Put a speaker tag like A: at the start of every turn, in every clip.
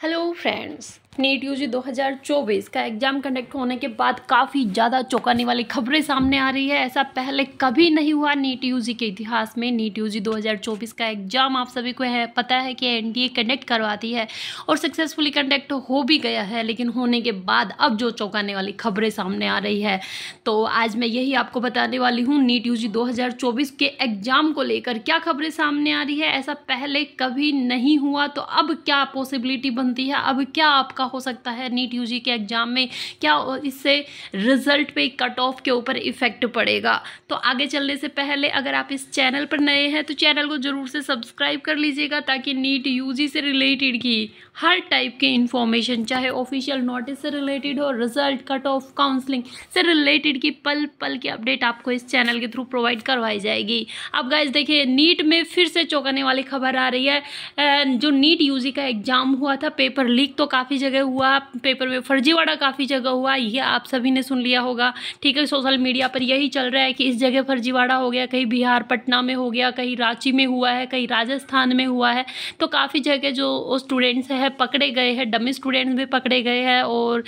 A: Hello friends, NEET U 2024 का exam conduct होने के बाद काफ़ी ज़्यादा चौंकाने वाली खबरें सामने आ रही है ऐसा पहले कभी नहीं हुआ नीट यू के इतिहास में नीट यूजी 2024 का एग्ज़ाम आप सभी को है पता है कि एनडीए कंडक्ट करवाती है और सक्सेसफुली कंडक्ट हो भी गया है लेकिन होने के बाद अब जो चौंकाने वाली खबरें सामने आ रही है तो आज मैं यही आपको बताने वाली हूँ नीट यू जी के एग्ज़ाम को लेकर क्या खबरें सामने आ रही है ऐसा पहले कभी नहीं हुआ तो अब क्या पॉसिबिलिटी बनती है अब क्या आपका हो सकता है नीट यूजी के एग्ज़ाम में क्या इससे रिज़ल्ट पे कट ऑफ के ऊपर इफ़ेक्ट पड़ेगा तो आगे चलने से पहले अगर आप इस चैनल पर नए हैं तो चैनल को ज़रूर से सब्सक्राइब कर लीजिएगा ताकि नीट यूजी से रिलेटेड की हर टाइप की इंफॉर्मेशन चाहे ऑफिशियल नोटिस से रिलेटेड हो रिज़ल्ट कट ऑफ काउंसलिंग से रिलेटेड की पल पल की अपडेट आपको इस चैनल के थ्रू प्रोवाइड करवाई जाएगी अब गाइज देखिए नीट में फिर से चौंकाने वाली खबर आ रही है जो नीट यूजी का एग्ज़ाम हुआ था पेपर लीक तो काफ़ी जगह जगह हुआ पेपर में फर्जीवाड़ा काफ़ी जगह हुआ यह आप सभी ने सुन लिया होगा ठीक है सोशल मीडिया पर यही चल रहा है कि इस जगह फर्जीवाड़ा हो गया कहीं बिहार पटना में हो गया कहीं रांची में हुआ है कहीं राजस्थान में हुआ है तो काफ़ी जगह जो स्टूडेंट्स हैं पकड़े गए हैं डमी स्टूडेंट्स भी पकड़े गए हैं और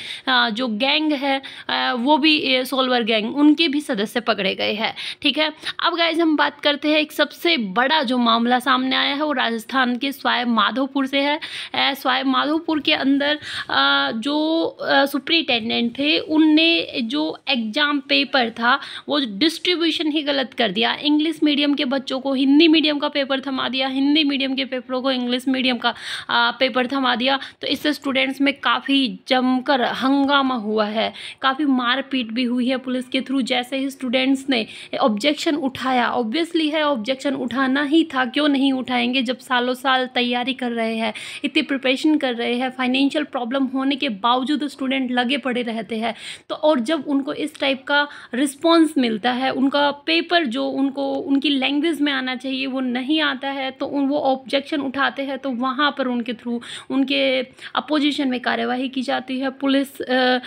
A: जो गैंग है वो भी सोलवर गैंग उनके भी सदस्य पकड़े गए हैं ठीक है अब गाइज हम बात करते हैं एक सबसे बड़ा जो मामला सामने आया है वो राजस्थान के स्वाय माधोपुर से है स्वाय माधोपुर के अंदर जो सुप्रिटेंडेंट थे उनने जो एग्ज़ाम पेपर था वो डिस्ट्रीब्यूशन ही गलत कर दिया इंग्लिश मीडियम के बच्चों को हिंदी मीडियम का पेपर थमा दिया हिंदी मीडियम के पेपरों को इंग्लिश मीडियम का पेपर थमा दिया तो इससे स्टूडेंट्स में काफ़ी जमकर हंगामा हुआ है काफ़ी मारपीट भी हुई है पुलिस के थ्रू जैसे ही स्टूडेंट्स ने ऑब्जेक्शन उठाया ऑब्वियसली है ऑब्जेक्शन उठाना ही था क्यों नहीं उठाएंगे जब सालों साल तैयारी कर रहे हैं इतनी प्रिपरेशन कर रहे हैं फाइनेंशियल प्रॉब्लम होने के बावजूद स्टूडेंट लगे पड़े रहते हैं तो और जब उनको इस टाइप का रिस्पॉन्स मिलता है उनका पेपर जो उनको उनकी लैंग्वेज में आना चाहिए वो नहीं आता है तो वो ऑब्जेक्शन उठाते हैं तो वहाँ पर उनके थ्रू उनके अपोजिशन में कार्यवाही की जाती है पुलिस आ,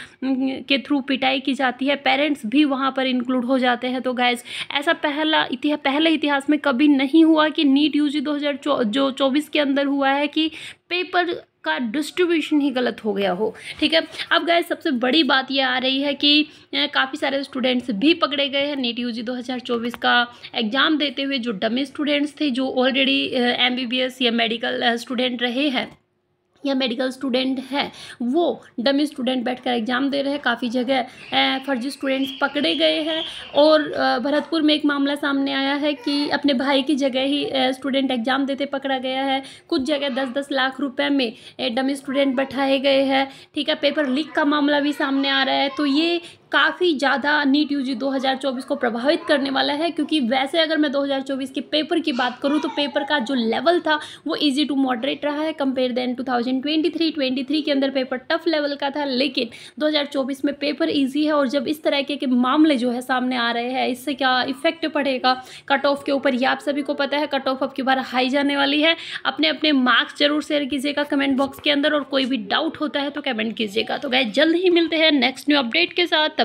A: के थ्रू पिटाई की जाती है पेरेंट्स भी वहाँ पर इंक्लूड हो जाते हैं तो गैज ऐसा पहला इतिहास पहले इतिहास में कभी नहीं हुआ कि नीट यू जी दो हज़ार जो चौबीस के अंदर हुआ है कि पेपर का डिस्ट्रीब्यूशन ही गलत हो गया हो ठीक है अब गए सबसे बड़ी बात ये आ रही है कि काफ़ी सारे स्टूडेंट्स भी पकड़े गए हैं नेट यूजी 2024 का एग्ज़ाम देते हुए जो डमी स्टूडेंट्स थे जो ऑलरेडी एमबीबीएस या मेडिकल स्टूडेंट रहे हैं या मेडिकल स्टूडेंट है वो डमी स्टूडेंट बैठकर एग्ज़ाम दे रहे हैं काफ़ी जगह फर्जी स्टूडेंट्स पकड़े गए हैं और भरतपुर में एक मामला सामने आया है कि अपने भाई की जगह ही स्टूडेंट एग्ज़ाम देते पकड़ा गया है कुछ जगह दस दस लाख रुपए में डमी स्टूडेंट बैठाए गए हैं ठीक है पेपर लीक का मामला भी सामने आ रहा है तो ये काफ़ी ज़्यादा नीट यू 2024 को प्रभावित करने वाला है क्योंकि वैसे अगर मैं 2024 के पेपर की बात करूँ तो पेपर का जो लेवल था वो ईजी टू मॉडरेट रहा है कंपेयर देन 2023 23 के अंदर पेपर टफ लेवल का था लेकिन 2024 में पेपर ईजी है और जब इस तरह के, के मामले जो है सामने आ रहे हैं इससे क्या इफेक्ट पड़ेगा कट ऑफ के ऊपर ये आप सभी को पता है कट ऑफ अब की बार हाई जाने वाली है अपने अपने मार्क्स जरूर शेयर कीजिएगा कमेंट बॉक्स के अंदर और कोई भी डाउट होता है तो कमेंट कीजिएगा तो गए जल्द ही मिलते हैं नेक्स्ट न्यू अपडेट के साथ